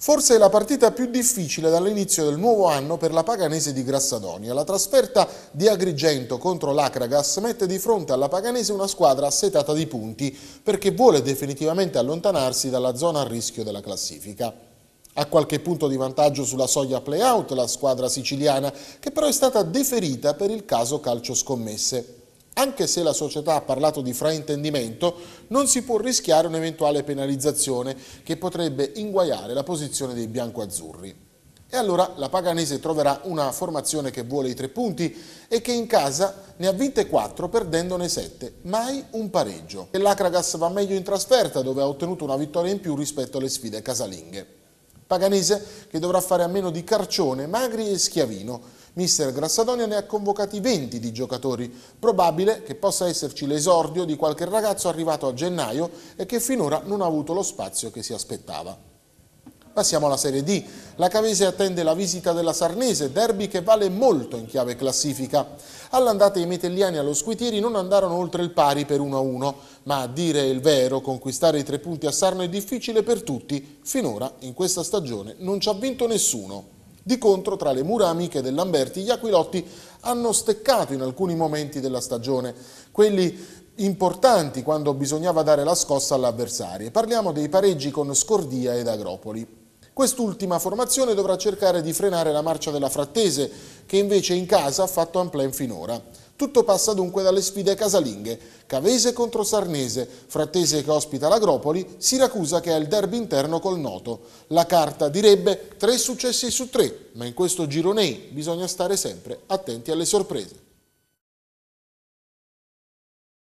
Forse è la partita più difficile dall'inizio del nuovo anno per la Paganese di Grassadonia. La trasferta di Agrigento contro l'Acragas mette di fronte alla Paganese una squadra setata di punti perché vuole definitivamente allontanarsi dalla zona a rischio della classifica. Ha qualche punto di vantaggio sulla soglia play-out la squadra siciliana, che però è stata deferita per il caso calcio scommesse. Anche se la società ha parlato di fraintendimento, non si può rischiare un'eventuale penalizzazione che potrebbe inguaiare la posizione dei biancoazzurri. E allora la Paganese troverà una formazione che vuole i tre punti e che in casa ne ha vinte quattro perdendone sette, mai un pareggio. E l'Acragas va meglio in trasferta dove ha ottenuto una vittoria in più rispetto alle sfide casalinghe. Paganese che dovrà fare a meno di Carcione, Magri e Schiavino, Mister Grassadonia ne ha convocati 20 di giocatori, probabile che possa esserci l'esordio di qualche ragazzo arrivato a gennaio e che finora non ha avuto lo spazio che si aspettava. Passiamo alla Serie D. La Cavese attende la visita della Sarnese, derby che vale molto in chiave classifica. All'andata i metelliani allo Squitieri non andarono oltre il pari per 1-1, ma a dire il vero, conquistare i tre punti a Sarno è difficile per tutti. Finora, in questa stagione, non ci ha vinto nessuno. Di contro, tra le mura amiche dell'Amberti, gli Aquilotti hanno steccato in alcuni momenti della stagione, quelli importanti quando bisognava dare la scossa all'avversario. Parliamo dei pareggi con Scordia ed Agropoli. Quest'ultima formazione dovrà cercare di frenare la marcia della Frattese, che invece in casa ha fatto un plan finora. Tutto passa dunque dalle sfide casalinghe, Cavese contro Sarnese, Frattese che ospita l'Agropoli, Siracusa che ha il derby interno col Noto. La carta direbbe tre successi su tre, ma in questo gironei bisogna stare sempre attenti alle sorprese.